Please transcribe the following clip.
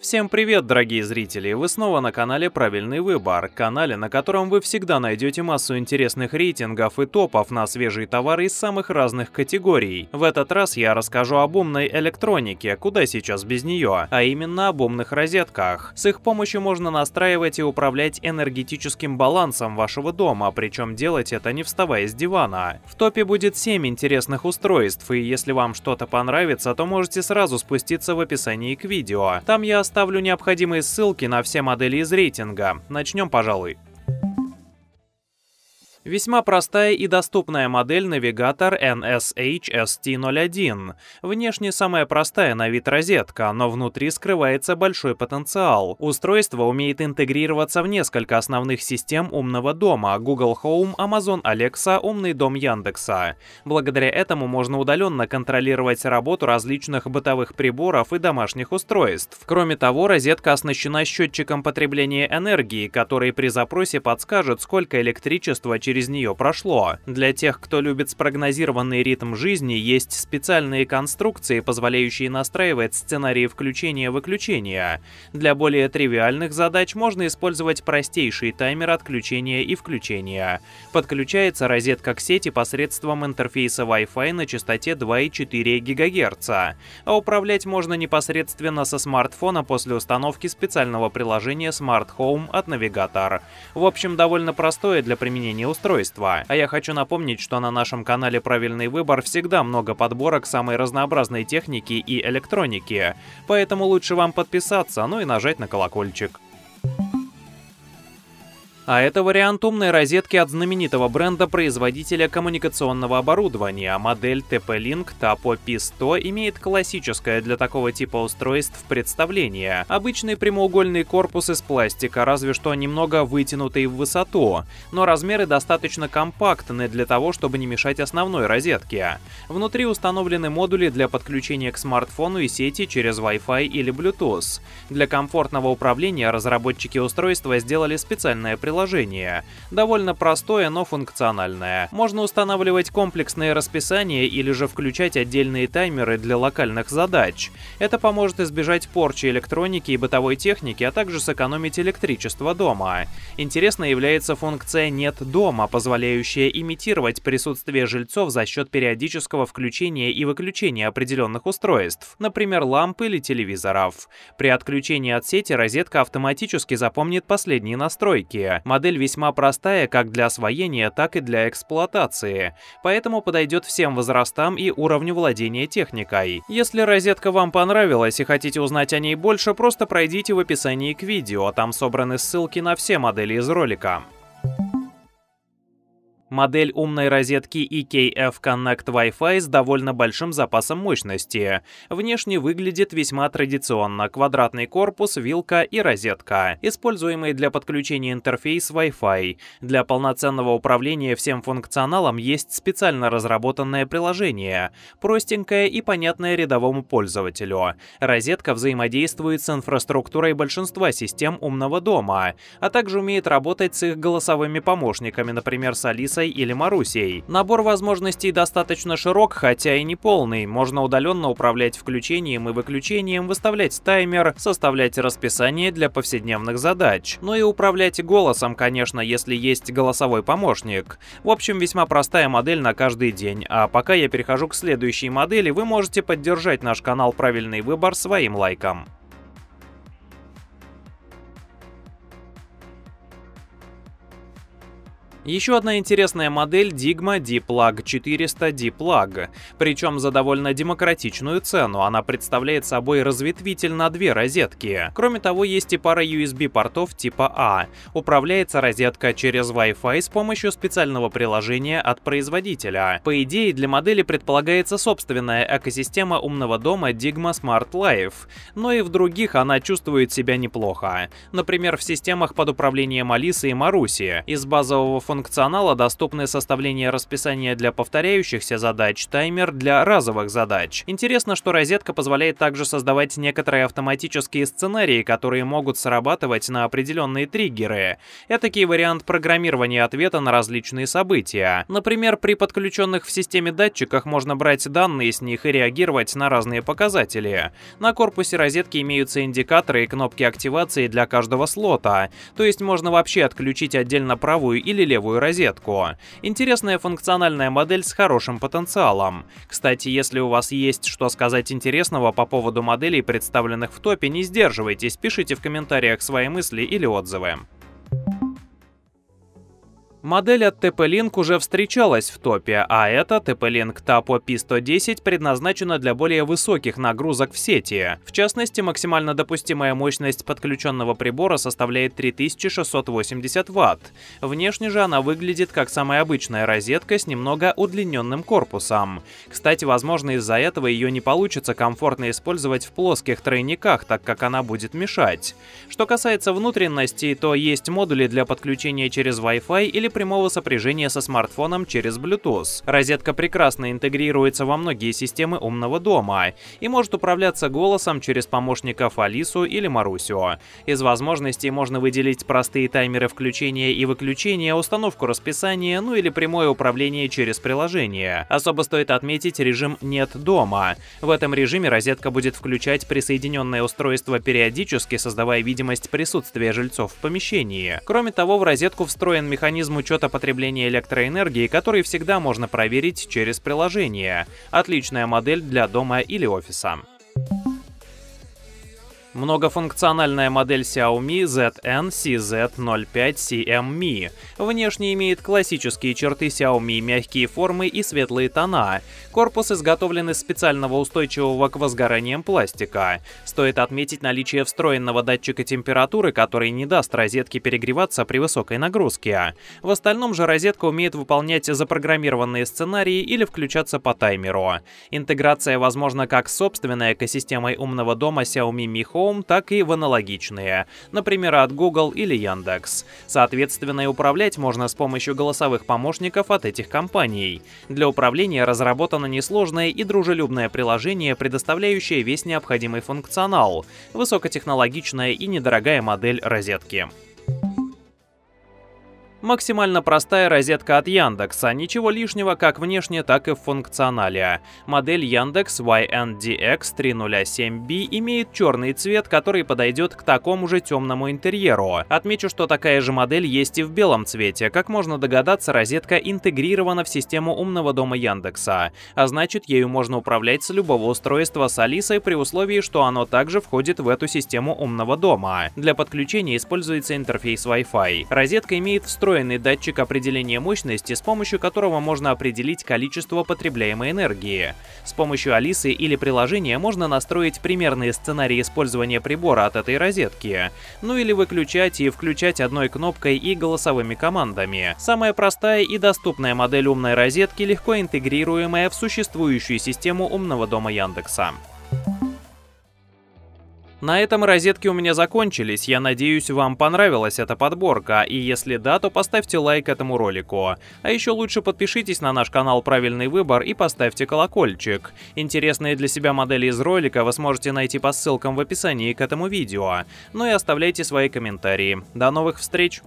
Всем привет, дорогие зрители! Вы снова на канале «Правильный выбор», канале, на котором вы всегда найдете массу интересных рейтингов и топов на свежие товары из самых разных категорий. В этот раз я расскажу об умной электронике, куда сейчас без нее, а именно об умных розетках. С их помощью можно настраивать и управлять энергетическим балансом вашего дома, причем делать это не вставая с дивана. В топе будет 7 интересных устройств, и если вам что-то понравится, то можете сразу спуститься в описании к видео. Там я оставлю необходимые ссылки на все модели из рейтинга. Начнем, пожалуй. Весьма простая и доступная модель навигатор NSH-ST01. Внешне самая простая на вид розетка, но внутри скрывается большой потенциал. Устройство умеет интегрироваться в несколько основных систем умного дома Google Home, Amazon Alexa, умный дом Яндекса. Благодаря этому можно удаленно контролировать работу различных бытовых приборов и домашних устройств. Кроме того, розетка оснащена счетчиком потребления энергии, который при запросе подскажет, сколько электричества через через нее прошло. Для тех, кто любит спрогнозированный ритм жизни, есть специальные конструкции, позволяющие настраивать сценарии включения-выключения. Для более тривиальных задач можно использовать простейший таймер отключения и включения. Подключается розетка к сети посредством интерфейса Wi-Fi на частоте 2,4 ГГц, а управлять можно непосредственно со смартфона после установки специального приложения Smart Home от навигатора. В общем, довольно простое для применения устройство устройства. А я хочу напомнить, что на нашем канале «Правильный выбор» всегда много подборок самой разнообразной техники и электроники. Поэтому лучше вам подписаться, ну и нажать на колокольчик. А это вариант умной розетки от знаменитого бренда-производителя коммуникационного оборудования. Модель TP-Link Tapo P100 имеет классическое для такого типа устройств представление. Обычный прямоугольный корпус из пластика, разве что немного вытянутый в высоту, но размеры достаточно компактны для того, чтобы не мешать основной розетке. Внутри установлены модули для подключения к смартфону и сети через Wi-Fi или Bluetooth. Для комфортного управления разработчики устройства сделали специальное приложение приложение. Довольно простое, но функциональное. Можно устанавливать комплексные расписания или же включать отдельные таймеры для локальных задач. Это поможет избежать порчи электроники и бытовой техники, а также сэкономить электричество дома. Интересно является функция «нет дома», позволяющая имитировать присутствие жильцов за счет периодического включения и выключения определенных устройств, например, ламп или телевизоров. При отключении от сети розетка автоматически запомнит последние настройки. Модель весьма простая как для освоения, так и для эксплуатации, поэтому подойдет всем возрастам и уровню владения техникой. Если розетка вам понравилась и хотите узнать о ней больше, просто пройдите в описании к видео, там собраны ссылки на все модели из ролика. Модель умной розетки EKF Connect Wi-Fi с довольно большим запасом мощности. Внешне выглядит весьма традиционно. Квадратный корпус, вилка и розетка, используемые для подключения интерфейс Wi-Fi. Для полноценного управления всем функционалом есть специально разработанное приложение, простенькое и понятное рядовому пользователю. Розетка взаимодействует с инфраструктурой большинства систем умного дома, а также умеет работать с их голосовыми помощниками, например, с Алисой Францией или Марусией. Набор возможностей достаточно широк, хотя и не полный. Можно удаленно управлять включением и выключением, выставлять таймер, составлять расписание для повседневных задач. Ну и управлять голосом, конечно, если есть голосовой помощник. В общем, весьма простая модель на каждый день. А пока я перехожу к следующей модели, вы можете поддержать наш канал «Правильный выбор» своим лайком. Еще одна интересная модель Digma D-Plug 400 D-Plug, причем за довольно демократичную цену, она представляет собой разветвитель на две розетки. Кроме того, есть и пара USB-портов типа А. Управляется розетка через Wi-Fi с помощью специального приложения от производителя. По идее, для модели предполагается собственная экосистема умного дома Digma Smart Life, но и в других она чувствует себя неплохо. Например, в системах под управлением Алисы и Маруси. Из базового функционала функционала доступны составление расписания для повторяющихся задач, таймер для разовых задач. Интересно, что розетка позволяет также создавать некоторые автоматические сценарии, которые могут срабатывать на определенные триггеры. Этакий вариант программирования ответа на различные события. Например, при подключенных в системе датчиках можно брать данные с них и реагировать на разные показатели. На корпусе розетки имеются индикаторы и кнопки активации для каждого слота, то есть можно вообще отключить отдельно правую или левую левую розетку. Интересная функциональная модель с хорошим потенциалом. Кстати, если у вас есть что сказать интересного по поводу моделей, представленных в топе, не сдерживайтесь, пишите в комментариях свои мысли или отзывы. Модель от TP-Link уже встречалась в топе, а эта TP-Link Tapo P110 предназначена для более высоких нагрузок в сети. В частности, максимально допустимая мощность подключенного прибора составляет 3680 Вт. Внешне же она выглядит как самая обычная розетка с немного удлиненным корпусом. Кстати, возможно из-за этого ее не получится комфортно использовать в плоских тройниках, так как она будет мешать. Что касается внутренности, то есть модули для подключения через Wi-Fi или прямого сопряжения со смартфоном через Bluetooth. Розетка прекрасно интегрируется во многие системы умного дома и может управляться голосом через помощников Алису или Марусю. Из возможностей можно выделить простые таймеры включения и выключения, установку расписания, ну или прямое управление через приложение. Особо стоит отметить режим «нет дома». В этом режиме розетка будет включать присоединенное устройство периодически, создавая видимость присутствия жильцов в помещении. Кроме того, в розетку встроен механизм учета потребления электроэнергии, который всегда можно проверить через приложение. Отличная модель для дома или офиса. Многофункциональная модель Xiaomi ZN-CZ05CM Внешне имеет классические черты Xiaomi, мягкие формы и светлые тона. Корпус изготовлен из специального устойчивого к возгораниям пластика. Стоит отметить наличие встроенного датчика температуры, который не даст розетке перегреваться при высокой нагрузке. В остальном же розетка умеет выполнять запрограммированные сценарии или включаться по таймеру. Интеграция возможна как с собственной экосистемой умного дома Xiaomi Mi Home, Home, так и в аналогичные, например, от Google или Яндекс. Соответственно, и управлять можно с помощью голосовых помощников от этих компаний. Для управления разработано несложное и дружелюбное приложение, предоставляющее весь необходимый функционал, высокотехнологичная и недорогая модель розетки. Максимально простая розетка от Яндекса, ничего лишнего как внешне, так и в функционале. Модель Яндекс YNDX307B имеет черный цвет, который подойдет к такому же темному интерьеру. Отмечу, что такая же модель есть и в белом цвете. Как можно догадаться, розетка интегрирована в систему умного дома Яндекса, а значит ею можно управлять с любого устройства с Алисой при условии, что оно также входит в эту систему умного дома. Для подключения используется интерфейс Wi-Fi. Розетка имеет встроенный встроенный датчик определения мощности, с помощью которого можно определить количество потребляемой энергии. С помощью Алисы или приложения можно настроить примерные сценарии использования прибора от этой розетки, ну или выключать и включать одной кнопкой и голосовыми командами. Самая простая и доступная модель умной розетки, легко интегрируемая в существующую систему умного дома Яндекса. На этом розетки у меня закончились, я надеюсь вам понравилась эта подборка, и если да, то поставьте лайк этому ролику. А еще лучше подпишитесь на наш канал «Правильный выбор» и поставьте колокольчик. Интересные для себя модели из ролика вы сможете найти по ссылкам в описании к этому видео. Ну и оставляйте свои комментарии. До новых встреч!